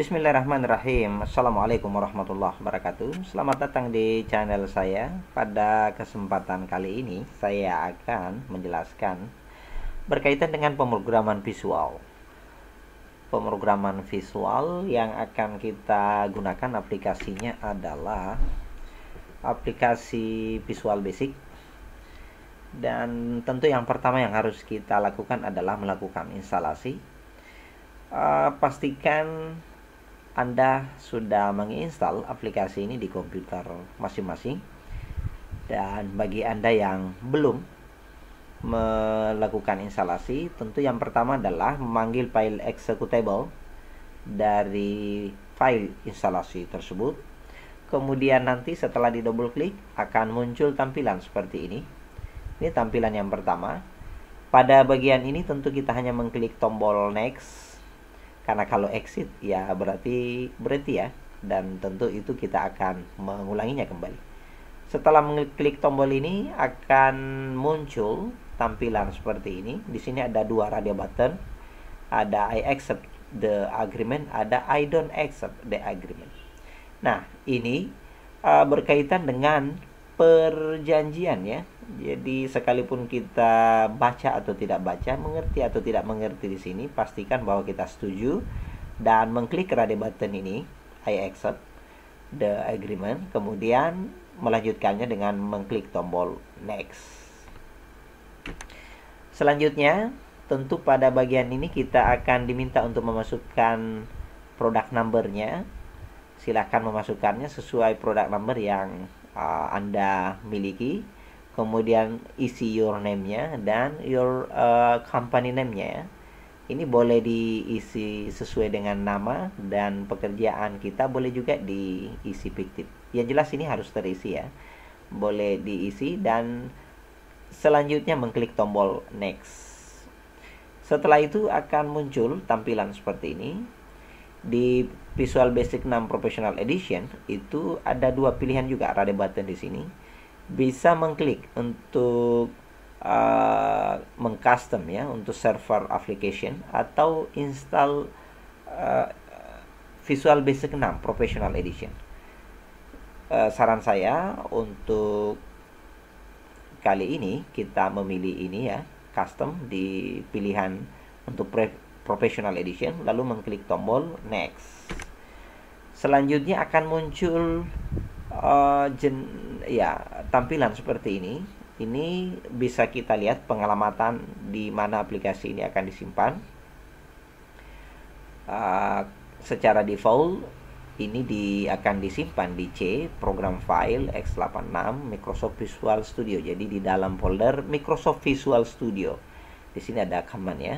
Bismillahirrahmanirrahim Assalamualaikum warahmatullahi wabarakatuh Selamat datang di channel saya Pada kesempatan kali ini Saya akan menjelaskan Berkaitan dengan pemrograman visual Pemrograman visual yang akan kita gunakan aplikasinya adalah Aplikasi Visual Basic Dan tentu yang pertama yang harus kita lakukan adalah melakukan instalasi Uh, pastikan anda sudah menginstal aplikasi ini di komputer masing-masing dan bagi Anda yang belum melakukan instalasi tentu yang pertama adalah memanggil file executable dari file instalasi tersebut kemudian nanti setelah di double klik akan muncul tampilan seperti ini ini tampilan yang pertama pada bagian ini tentu kita hanya mengklik tombol next karena kalau exit ya berarti berhenti ya dan tentu itu kita akan mengulanginya kembali setelah mengklik tombol ini akan muncul tampilan seperti ini di sini ada dua radio button ada I accept the agreement ada I don't accept the agreement nah ini uh, berkaitan dengan perjanjian ya jadi sekalipun kita baca atau tidak baca, mengerti atau tidak mengerti di sini, pastikan bahwa kita setuju dan mengklik rade button ini, I accept the agreement. Kemudian melanjutkannya dengan mengklik tombol next. Selanjutnya, tentu pada bagian ini kita akan diminta untuk memasukkan produk numbernya. Silahkan memasukkannya sesuai produk number yang uh, Anda miliki kemudian isi your name-nya dan your uh, company name-nya ya. Ini boleh diisi sesuai dengan nama dan pekerjaan kita boleh juga diisi fiktif. Ya jelas ini harus terisi ya. Boleh diisi dan selanjutnya mengklik tombol next. Setelah itu akan muncul tampilan seperti ini. Di Visual Basic 6 Professional Edition itu ada dua pilihan juga ada button di sini bisa mengklik untuk uh, mengcustom ya untuk server application atau install uh, Visual Basic 6 Professional Edition. Uh, saran saya untuk kali ini kita memilih ini ya custom di pilihan untuk Professional Edition lalu mengklik tombol next. Selanjutnya akan muncul uh, jen ya tampilan seperti ini ini bisa kita lihat pengalamatan di mana aplikasi ini akan disimpan uh, secara default ini di, akan disimpan di C program file x86 Microsoft Visual Studio jadi di dalam folder Microsoft Visual Studio di sini ada command ya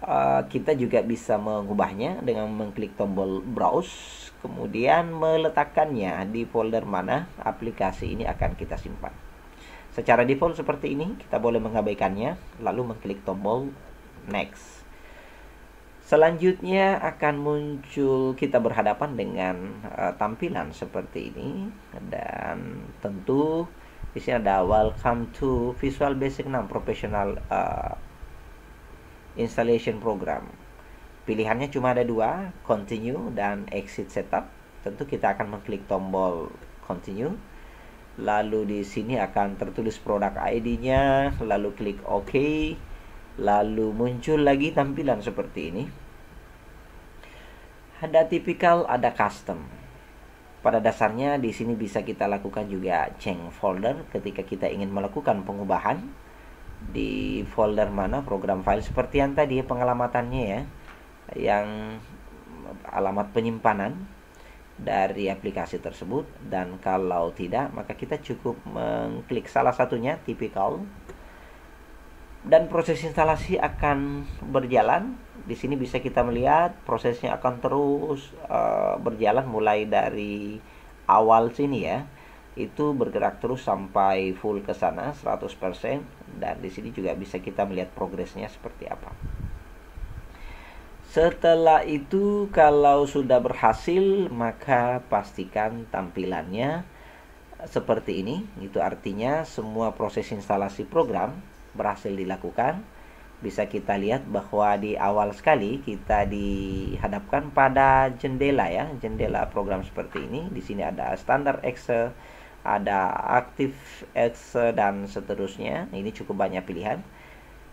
Eh, kita juga bisa mengubahnya dengan mengklik tombol browse kemudian meletakkannya di folder mana aplikasi ini akan kita simpan secara default seperti ini kita boleh mengabaikannya lalu mengklik tombol next Selanjutnya akan muncul kita berhadapan dengan uh, tampilan seperti ini dan tentu di sini ada welcome to Visual Basic 6 Professional uh, installation program. Pilihannya cuma ada dua, continue dan exit setup. Tentu kita akan mengklik tombol continue. Lalu di sini akan tertulis produk ID-nya, lalu klik OK. Lalu muncul lagi tampilan seperti ini. Ada tipikal, ada custom. Pada dasarnya di sini bisa kita lakukan juga change folder ketika kita ingin melakukan pengubahan di folder mana program file seperti yang tadi pengalamatannya ya yang alamat penyimpanan dari aplikasi tersebut dan kalau tidak maka kita cukup mengklik salah satunya tipikal dan proses instalasi akan berjalan di sini bisa kita melihat prosesnya akan terus uh, berjalan mulai dari awal sini ya itu bergerak terus sampai full ke sana 100% dan di sini juga bisa kita melihat progresnya seperti apa. Setelah itu kalau sudah berhasil maka pastikan tampilannya seperti ini. Itu artinya semua proses instalasi program berhasil dilakukan bisa kita lihat bahwa di awal sekali kita dihadapkan pada jendela ya, jendela program seperti ini. Di sini ada standar Excel, ada aktif Excel dan seterusnya. Ini cukup banyak pilihan.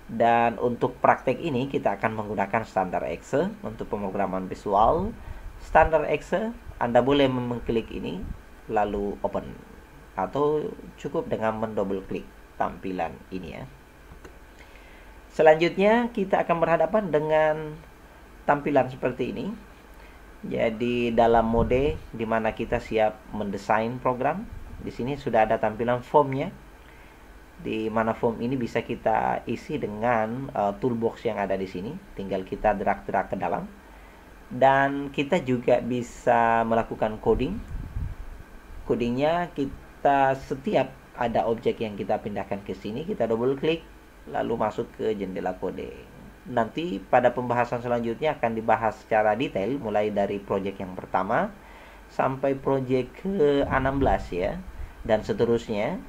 Dan untuk praktek ini kita akan menggunakan standar Excel untuk pemrograman visual. Standar Excel, Anda boleh mengklik ini lalu open atau cukup dengan mendouble klik tampilan ini ya. Selanjutnya kita akan berhadapan dengan tampilan seperti ini. Jadi dalam mode di mana kita siap mendesain program, di sini sudah ada tampilan formnya. Di mana form ini bisa kita isi dengan uh, toolbox yang ada di sini, tinggal kita drag-drag ke dalam. Dan kita juga bisa melakukan coding. Codingnya kita setiap ada objek yang kita pindahkan ke sini, kita double klik lalu masuk ke jendela kode. Nanti pada pembahasan selanjutnya akan dibahas secara detail mulai dari project yang pertama sampai project ke-16 ya dan seterusnya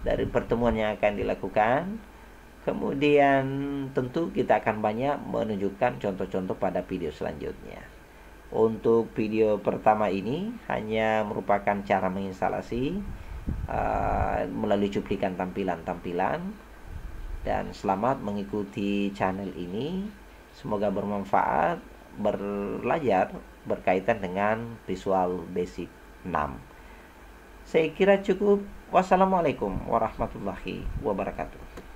dari pertemuan yang akan dilakukan. Kemudian tentu kita akan banyak menunjukkan contoh-contoh pada video selanjutnya. Untuk video pertama ini hanya merupakan cara menginstalasi uh, melalui cuplikan tampilan-tampilan dan selamat mengikuti channel ini. Semoga bermanfaat, belajar berkaitan dengan Visual Basic 6. Saya kira cukup. Wassalamualaikum warahmatullahi wabarakatuh.